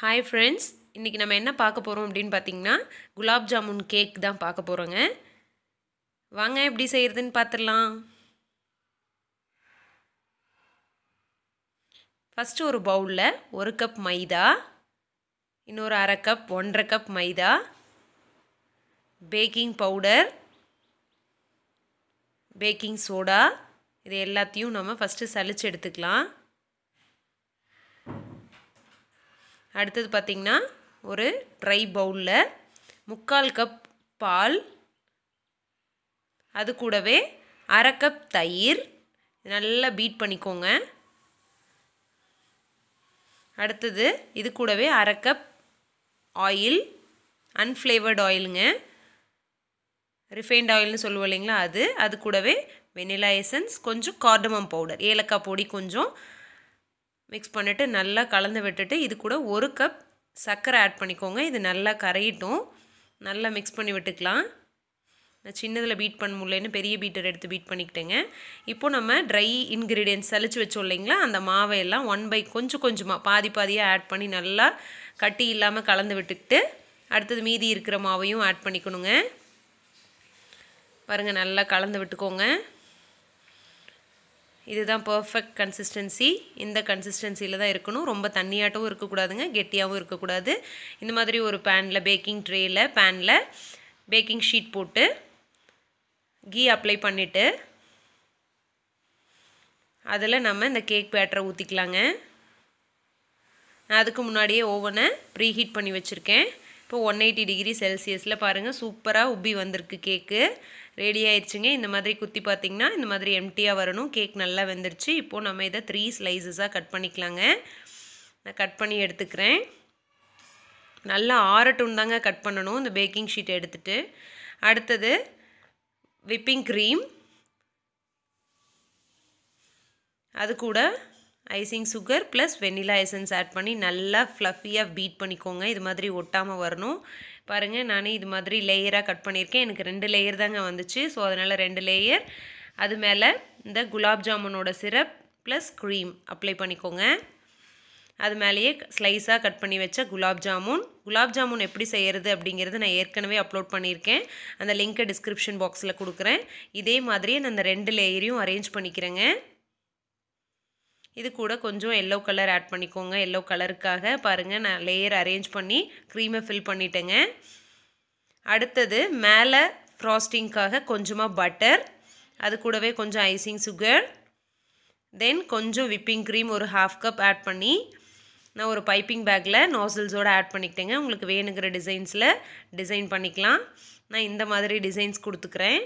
hi friends இன்றைக்கி நம்ம என்ன பார்க்க போகிறோம் அப்படின்னு பார்த்தீங்கன்னா குலாப் ஜாமுன் கேக் தான் பார்க்க போகிறோங்க வாங்க எப்படி செய்கிறதுன்னு பார்த்துடலாம் ஃபஸ்ட்டு ஒரு பவுலில் ஒரு கப் மைதா இன்னொரு அரை கப் ஒன்றரை cup maida baking powder baking soda இது எல்லாத்தையும் நம்ம ஃபஸ்ட்டு சளிச்சு எடுத்துக்கலாம் அடுத்தது பார்த்திங்கன்னா ஒரு ட்ரை பவுலில் முக்கால் கப் பால் அது கூடவே அரை கப் தயிர் நல்லா பீட் பண்ணிக்கோங்க அடுத்தது இது கூடவே அரை கப் ஆயில் அன்ஃப்ளேவர்டு ஆயிலுங்க ரிஃபைண்ட் ஆயில்னு சொல்லுவோம் இல்லைங்களா அது அது கூடவே வெனிலா எசன்ஸ் கொஞ்சம் கார்டமம் பவுடர் ஏலக்காய் பொடி கொஞ்சம் மிக்ஸ் பண்ணிவிட்டு நல்லா கலந்து விட்டுட்டு இது கூட ஒரு கப் சர்க்கரை ஆட் பண்ணிக்கோங்க இது நல்லா கரையிட்டும் நல்லா மிக்ஸ் பண்ணி விட்டுக்கலாம் நான் சின்னதில் பீட் பண்ண முடியலன்னு பெரிய பீட்டர் எடுத்து பீட் பண்ணிக்கிட்டேங்க இப்போ நம்ம ட்ரை இன்க்ரீடியன்ஸ் அழிச்சு வச்சோம் இல்லைங்களா அந்த மாவை எல்லாம் ஒன் பை கொஞ்சம் கொஞ்சமாக பாதி பாதியாக ஆட் பண்ணி நல்லா கட்டி இல்லாமல் கலந்து விட்டுக்கிட்டு அடுத்தது மீதி இருக்கிற மாவையும் ஆட் பண்ணிக்கணுங்க பாருங்கள் நல்லா கலந்து விட்டுக்கோங்க இதுதான் பர்ஃபெக்ட் கன்சிஸ்டன்சி இந்த கன்சிஸ்டன்சியில் தான் இருக்கணும் ரொம்ப தண்ணியாட்டவும் இருக்கக்கூடாதுங்க கெட்டியாகவும் இருக்கக்கூடாது இந்த மாதிரி ஒரு பேனில் பேக்கிங் ட்ரேயில் பேனில் பேக்கிங் ஷீட் போட்டு கீ அப்ளை பண்ணிவிட்டு அதில் நம்ம இந்த கேக் பேட்டரை ஊற்றிக்கலாங்க நான் அதுக்கு முன்னாடியே ஓவனை ப்ரீஹீட் பண்ணி வச்சுருக்கேன் இப்போ ஒன் எயிட்டி டிகிரி செல்சியஸில் பாருங்கள் சூப்பராக உப்பி வந்திருக்கு கேக்கு ரெடி ஆயிடுச்சுங்க இந்த மாதிரி குத்தி பார்த்திங்கன்னா இந்த மாதிரி எம்டியாக வரணும் கேக் நல்லா வந்துருச்சு இப்போது நம்ம இதை த்ரீ ஸ்லைஸஸாக கட் பண்ணிக்கலாங்க நான் கட் பண்ணி எடுத்துக்கிறேன் நல்லா ஆரட்டும் தாங்க கட் பண்ணணும் இந்த பேக்கிங் ஷீட் எடுத்துகிட்டு அடுத்தது விப்பிங் க்ரீம் அது கூட icing sugar plus vanilla essence add பண்ணி நல்லா ஃப்ளஃபியாக பீட் பண்ணிக்கோங்க இது மாதிரி ஒட்டாமல் வரணும் பாருங்கள் நான் இது மாதிரி லேயராக கட் பண்ணியிருக்கேன் எனக்கு ரெண்டு லேயர் தாங்க வந்துச்சு ஸோ அதனால் ரெண்டு லேயர் அது மேலே இந்த குலாப் ஜாமுனோட சிரப் ப்ளஸ் க்ரீம் அப்ளை பண்ணிக்கோங்க அது மேலேயே ஸ்லைஸாக கட் பண்ணி வச்ச குலாப் ஜாமுன் குலாப் ஜாமுன் எப்படி செய்கிறது அப்படிங்கிறது நான் ஏற்கனவே அப்லோட் பண்ணியிருக்கேன் அந்த லிங்க்கை டிஸ்கிரிப்ஷன் பாக்ஸில் கொடுக்குறேன் இதே மாதிரியே நான் அந்த ரெண்டு லேயரையும் அரேஞ்ச் பண்ணிக்கிறேங்க இது கூட கொஞ்சம் எல்லோ கலர் ஆட் பண்ணிக்கோங்க எல்லோ கலருக்காக பாருங்கள் நான் லேயர் அரேஞ்ச் பண்ணி க்ரீமை ஃபில் பண்ணிட்டேங்க அடுத்தது மேலே ஃப்ராஸ்டிங்க்காக கொஞ்சமாக பட்டர் அது கூடவே கொஞ்சம் ஐசிங் சுகர் தென் கொஞ்சம் விப்பிங் க்ரீம் ஒரு ஹாஃப் கப் ஆட் பண்ணி நான் ஒரு பைப்பிங் பேக்கில் நாசில்ஸோடு ஆட் பண்ணிக்கிட்டேங்க உங்களுக்கு வேணுங்கிற டிசைன்ஸில் டிசைன் பண்ணிக்கலாம் நான் இந்த மாதிரி டிசைன்ஸ் கொடுத்துக்கிறேன்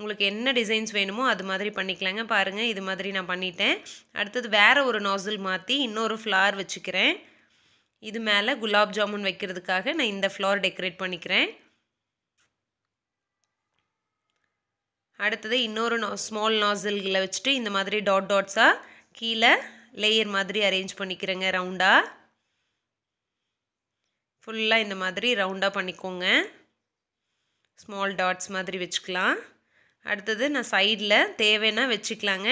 உங்களுக்கு என்ன டிசைன்ஸ் வேணுமோ அது மாதிரி பண்ணிக்கலாங்க பாருங்கள் இது மாதிரி நான் பண்ணிட்டேன் அடுத்தது வேறு ஒரு நாசில் மாற்றி இன்னொரு ஃப்ளார் வச்சுக்கிறேன் இது மேலே குலாப் ஜாமுன் வைக்கிறதுக்காக நான் இந்த ஃப்ளார் டெக்கரேட் பண்ணிக்கிறேன் அடுத்தது இன்னொரு நா ஸ்மால் நாசில்களை வச்சுட்டு இந்த மாதிரி டாட் டாட்ஸாக கீழே லேயர் மாதிரி அரேஞ்ச் பண்ணிக்கிறேங்க ரவுண்டாக ஃபுல்லாக இந்த மாதிரி ரவுண்டாக பண்ணிக்கோங்க ஸ்மால் டாட்ஸ் மாதிரி வச்சுக்கலாம் அடுத்தது நான் சைடில் தேவைன்னா வச்சுக்கலாங்க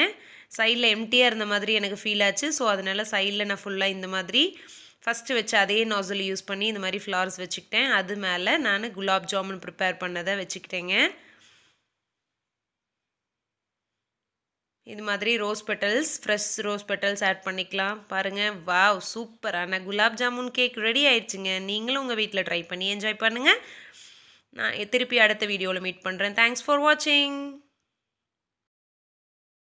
சைடில் எம்டியாக இருந்த மாதிரி எனக்கு ஃபீல் ஆச்சு ஸோ அதனால் சைடில் நான் ஃபுல்லாக இந்த மாதிரி ஃபஸ்ட்டு வச்சு அதே நாசல் யூஸ் பண்ணி இந்த மாதிரி ஃப்ளார்ஸ் வச்சுக்கிட்டேன் அது மேலே நான் குலாப் ஜாமுன் ப்ரிப்பேர் பண்ணதை வச்சுக்கிட்டேங்க இது மாதிரி rose petals fresh rose petals add பண்ணிக்கலாம் பாருங்கள் வாவ் சூப்பரான குலாப் ஜாமுன் கேக் ரெடி ஆயிடுச்சுங்க நீங்களும் உங்கள் வீட்டில் ட்ரை பண்ணி என்ஜாய் பண்ணுங்கள் நான் திருப்பி அடுத்த வீடியோவில் மீட் பண்ணுறேன் தேங்க்ஸ் ஃபார் வாட்சிங்